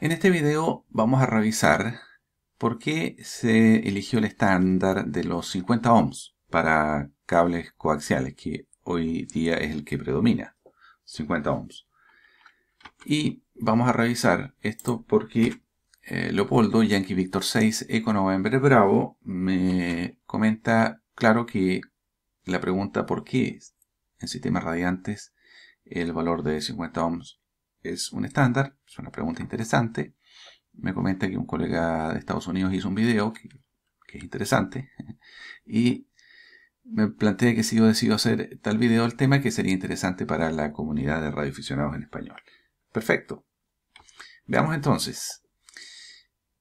En este video vamos a revisar por qué se eligió el estándar de los 50 ohms para cables coaxiales, que hoy día es el que predomina, 50 ohms. Y vamos a revisar esto porque eh, Leopoldo, Yankee Victor 6, Eco Bravo, me comenta claro que la pregunta por qué en sistemas radiantes el valor de 50 ohms es un estándar? Es una pregunta interesante. Me comenta que un colega de Estados Unidos hizo un video que, es interesante y me plantea que si yo decido hacer tal video el tema que sería interesante para la comunidad de radioaficionados en español. Perfecto. Veamos entonces.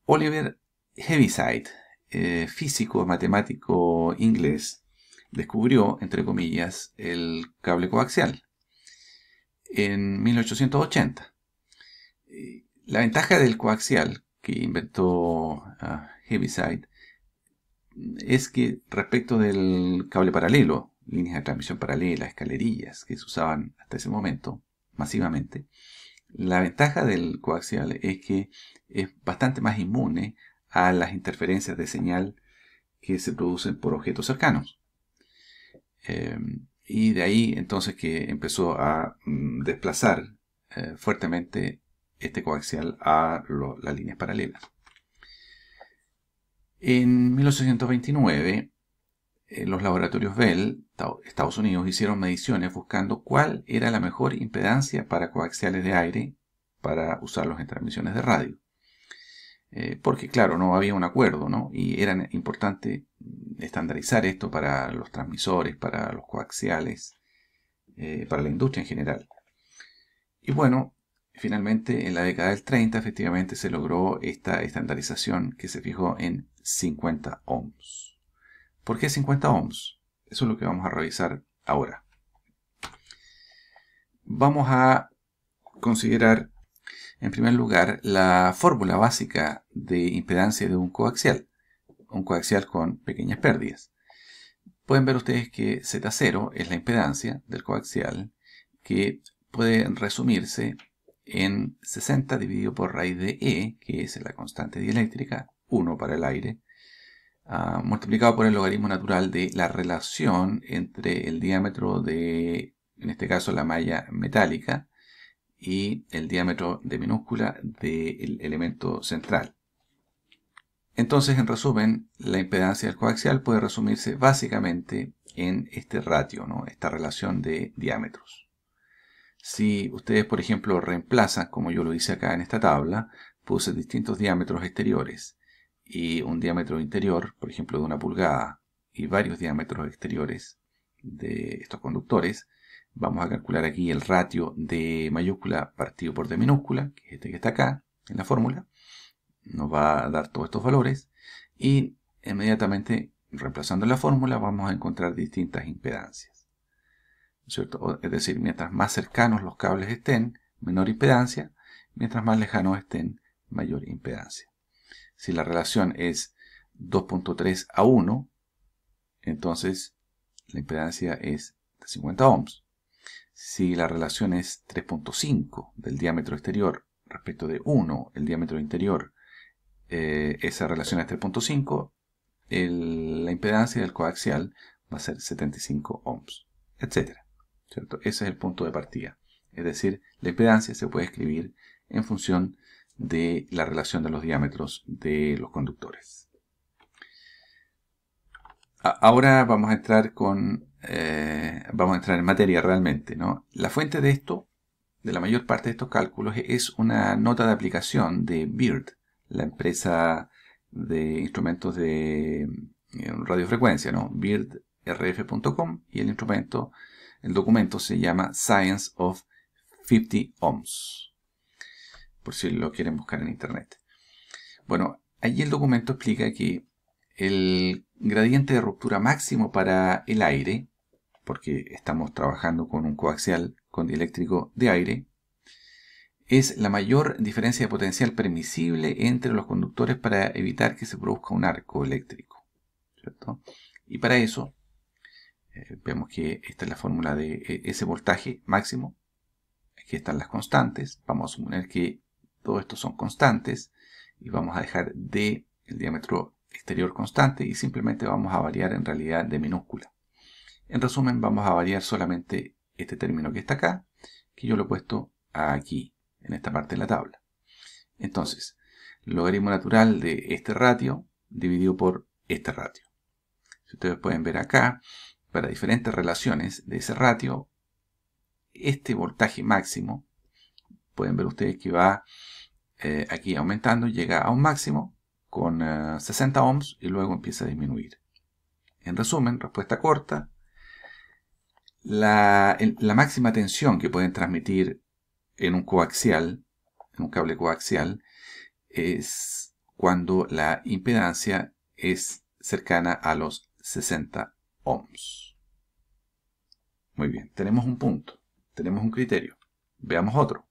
Oliver Heaviside, eh, físico matemático inglés, descubrió, entre comillas, el cable coaxial en 1880. La ventaja del coaxial que inventó ah, Heaviside es que respecto del cable paralelo, líneas de transmisión paralela, escalerillas que se usaban hasta ese momento masivamente, la ventaja del coaxial es que es bastante más inmune a las interferencias de señal que se producen por objetos cercanos. Em, y de ahí entonces que empezó a mm, desplazar eh, fuertemente este coaxial a las líneas paralelas. En 1829, eh, los laboratorios Bell, Estados Unidos, hicieron mediciones buscando cuál era la mejor impedancia para coaxiales de aire para usarlos en transmisiones de radio. Eh, porque claro, no había un acuerdo, ¿no? Y era importante estandarizar esto para los transmisores, para los coaxiales, eh, para la industria en general. Y bueno, finalmente en la década del 30 efectivamente se logró esta estandarización que se fijó en 50 ohms. ¿Por qué 50 ohms? Eso es lo que vamos a revisar ahora. Vamos a considerar en primer lugar, la fórmula básica de impedancia de un coaxial, un coaxial con pequeñas pérdidas. Pueden ver ustedes que Z0 es la impedancia del coaxial que puede resumirse en 60 dividido por raíz de E, que es la constante dieléctrica, 1 para el aire, ah, multiplicado por el logaritmo natural de la relación entre el diámetro de, en este caso, la malla metálica, y el diámetro de minúscula del elemento central. Entonces, en resumen, la impedancia del coaxial puede resumirse básicamente en este ratio, ¿no? esta relación de diámetros. Si ustedes, por ejemplo, reemplazan, como yo lo hice acá en esta tabla, puse distintos diámetros exteriores y un diámetro interior, por ejemplo, de una pulgada, y varios diámetros exteriores de estos conductores, Vamos a calcular aquí el ratio de mayúscula partido por de minúscula, que es este que está acá en la fórmula. Nos va a dar todos estos valores. Y inmediatamente, reemplazando la fórmula, vamos a encontrar distintas impedancias. Es decir, mientras más cercanos los cables estén, menor impedancia. Mientras más lejanos estén, mayor impedancia. Si la relación es 2.3 a 1, entonces la impedancia es de 50 ohms si la relación es 3.5 del diámetro exterior respecto de 1, el diámetro interior, eh, esa relación es 3.5, la impedancia del coaxial va a ser 75 ohms, etc. ¿cierto? Ese es el punto de partida. Es decir, la impedancia se puede escribir en función de la relación de los diámetros de los conductores. Ahora vamos a entrar con eh, vamos a entrar en materia realmente, ¿no? La fuente de esto, de la mayor parte de estos cálculos, es una nota de aplicación de BIRD, la empresa de instrumentos de eh, radiofrecuencia, ¿no? BIRDRF.com y el instrumento, el documento se llama Science of 50 Ohms, por si lo quieren buscar en internet. Bueno, allí el documento explica que el gradiente de ruptura máximo para el aire porque estamos trabajando con un coaxial con dieléctrico de aire, es la mayor diferencia de potencial permisible entre los conductores para evitar que se produzca un arco eléctrico. ¿cierto? Y para eso, eh, vemos que esta es la fórmula de e, ese voltaje máximo. Aquí están las constantes. Vamos a suponer que todos estos son constantes y vamos a dejar D, el diámetro exterior constante, y simplemente vamos a variar en realidad de minúscula. En resumen, vamos a variar solamente este término que está acá, que yo lo he puesto aquí, en esta parte de la tabla. Entonces, logaritmo natural de este ratio dividido por este ratio. Si ustedes pueden ver acá, para diferentes relaciones de ese ratio, este voltaje máximo, pueden ver ustedes que va eh, aquí aumentando, llega a un máximo con 60 eh, ohms y luego empieza a disminuir. En resumen, respuesta corta, la, la máxima tensión que pueden transmitir en un coaxial, en un cable coaxial, es cuando la impedancia es cercana a los 60 ohms. Muy bien, tenemos un punto, tenemos un criterio. Veamos otro.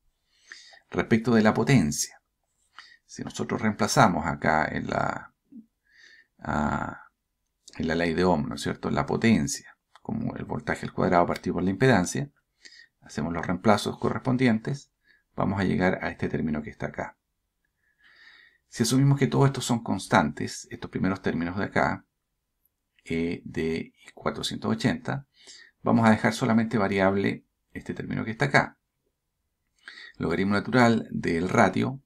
Respecto de la potencia. Si nosotros reemplazamos acá en la, ah, en la ley de Ohm, ¿no es cierto?, la potencia como el voltaje al cuadrado partido por la impedancia, hacemos los reemplazos correspondientes, vamos a llegar a este término que está acá. Si asumimos que todos estos son constantes, estos primeros términos de acá, E de 480, vamos a dejar solamente variable este término que está acá. Logaritmo natural del ratio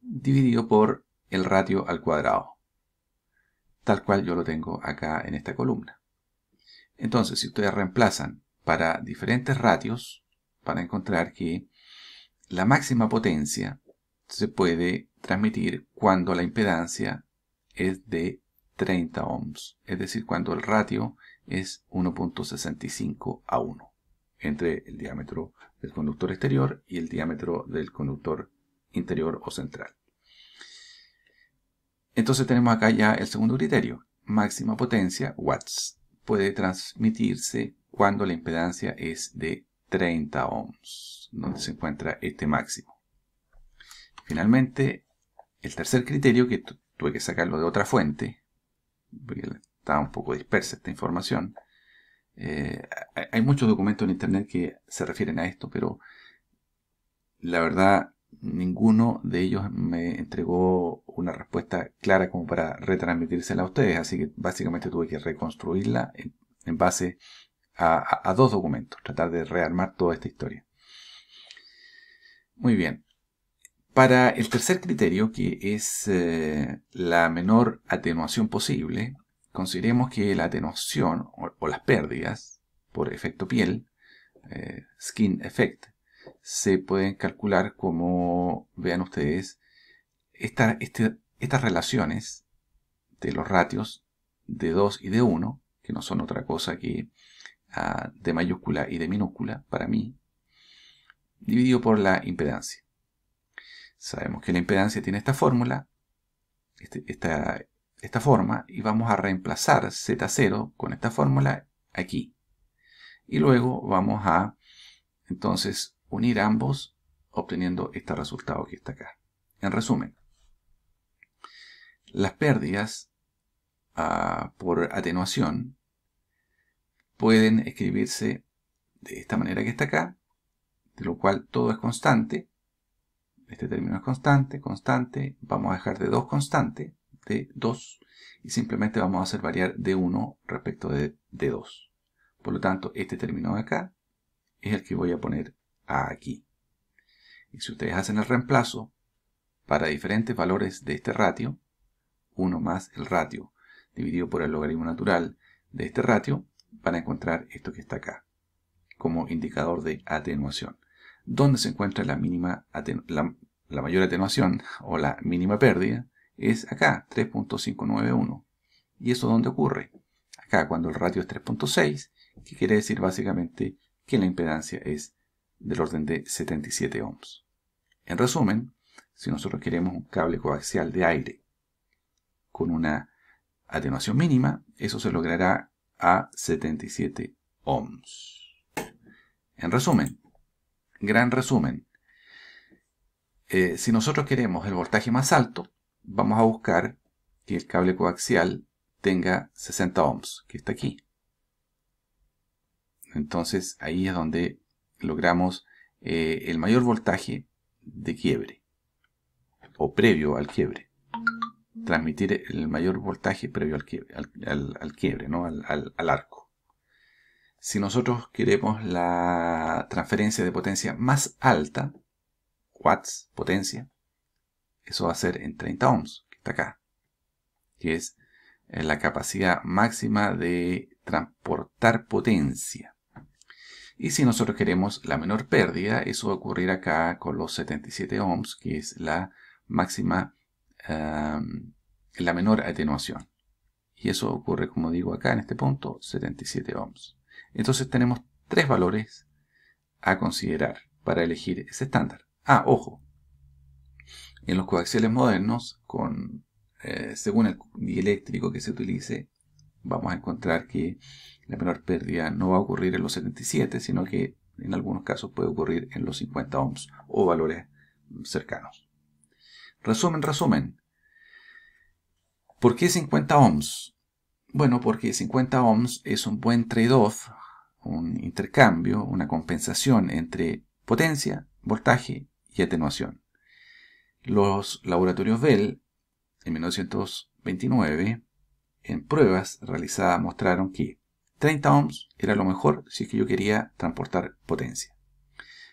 dividido por el ratio al cuadrado, tal cual yo lo tengo acá en esta columna. Entonces, si ustedes reemplazan para diferentes ratios, van a encontrar que la máxima potencia se puede transmitir cuando la impedancia es de 30 ohms, es decir, cuando el ratio es 1.65 a 1 entre el diámetro del conductor exterior y el diámetro del conductor interior o central. Entonces tenemos acá ya el segundo criterio, máxima potencia watts puede transmitirse cuando la impedancia es de 30 ohms, donde se encuentra este máximo. Finalmente, el tercer criterio, que tuve que sacarlo de otra fuente, porque está un poco dispersa esta información, eh, hay muchos documentos en Internet que se refieren a esto, pero la verdad ninguno de ellos me entregó una respuesta clara como para retransmitírsela a ustedes, así que básicamente tuve que reconstruirla en, base a, dos documentos, tratar de rearmar toda esta historia. Muy bien, para el tercer criterio, que es eh, la menor atenuación posible, consideremos que la atenuación o, las pérdidas por efecto piel, eh, skin effect, se pueden calcular como, vean ustedes, este, estas relaciones de los ratios de 2 y de 1, que no son otra cosa que ah, de mayúscula y de minúscula para mí, dividido por la impedancia. Sabemos que la impedancia tiene esta fórmula, este, esta, esta forma, y vamos a reemplazar Z0 con esta fórmula aquí. Y luego vamos a, entonces, unir ambos obteniendo este resultado que está acá. En resumen, las pérdidas ah, por atenuación pueden escribirse de esta manera que está acá, de lo cual todo es constante. Este término es constante, constante. Vamos a dejar de 2 constante, de 2, y simplemente vamos a hacer variar de 1 respecto de, de 2. Por lo tanto, este término de acá es el que voy a poner aquí. Y si ustedes hacen el reemplazo para diferentes valores de este ratio, 1 más el ratio dividido por el logaritmo natural de este ratio, van a encontrar esto que está acá, como indicador de atenuación. Donde se encuentra la, mínima la mayor atenuación o la mínima pérdida? Es acá, 3.591. ¿Y eso dónde ocurre? Acá, cuando el ratio es 3.6, que quiere decir básicamente que la impedancia es del orden de 77 ohms. En resumen, si nosotros queremos un cable coaxial de aire con una atenuación mínima, eso se logrará a 77 ohms. En resumen, gran resumen, eh, si nosotros queremos el voltaje más alto, vamos a buscar que el cable coaxial tenga 60 ohms, que está aquí. Entonces ahí es donde logramos eh, el mayor voltaje de quiebre o previo al quiebre. Transmitir el mayor voltaje previo al quiebre, al, ¿no? al arco. Si nosotros queremos la transferencia de potencia más alta, watts, potencia, eso va a ser en 30 ohms, que está acá, que es eh, la capacidad máxima de transportar potencia. Y si nosotros queremos la menor pérdida, eso va a ocurrir acá con los 77 ohms, que es la máxima, la menor atenuación. Y eso ocurre, como digo, acá en este punto, 77 ohms. Entonces tenemos tres valores a considerar para elegir ese estándar. Ah, ojo, en los coaxiales modernos, con, eh, según el dieléctrico que se utilice, vamos a encontrar que la menor pérdida no va a ocurrir en los 77, sino que en algunos casos puede ocurrir en los 50 ohms o valores cercanos. Resumen, resumen. ¿Por qué 50 ohms? Bueno, porque 50 ohms es un buen trade-off, un intercambio, una compensación entre potencia, voltaje y atenuación. Los laboratorios Bell, en 1929, en pruebas realizadas mostraron que 30 ohms era lo mejor si es que yo quería transportar potencia.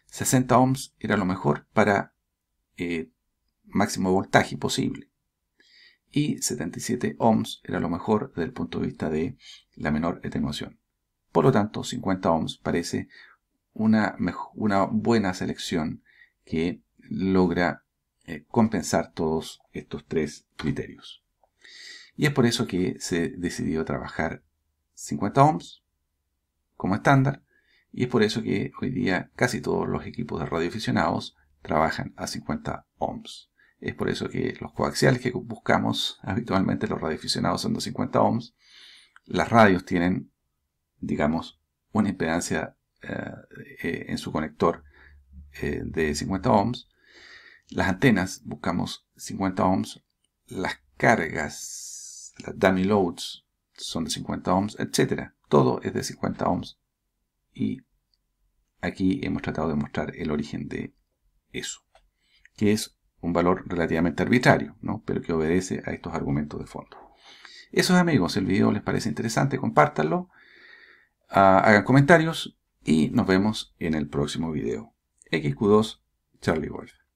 60 ohms era lo mejor para el eh, máximo voltaje posible. Y 77 ohms era lo mejor desde el punto de vista de la menor atenuación. Por lo tanto, 50 ohms parece una, buena selección que logra eh, compensar todos estos tres criterios. Y es por eso que se decidió trabajar 50 ohms como estándar. Y es por eso que hoy día casi todos los equipos de radioaficionados trabajan a 50 ohms. Es por eso que los coaxiales que buscamos habitualmente los radioaficionados son de 50 ohms. Las radios tienen, digamos, una impedancia eh, eh, en su conector eh, de 50 ohms. Las antenas buscamos 50 ohms. Las cargas dummy loads son de 50 ohms, etc. Todo es de 50 ohms. Y aquí hemos tratado de mostrar el origen de eso, que es un valor relativamente arbitrario, ¿no? pero que obedece a estos argumentos de fondo. Eso es amigos, si el video les parece interesante, compártanlo, ah, hagan comentarios y nos vemos en el próximo video. XQ2 Charlie Wolf.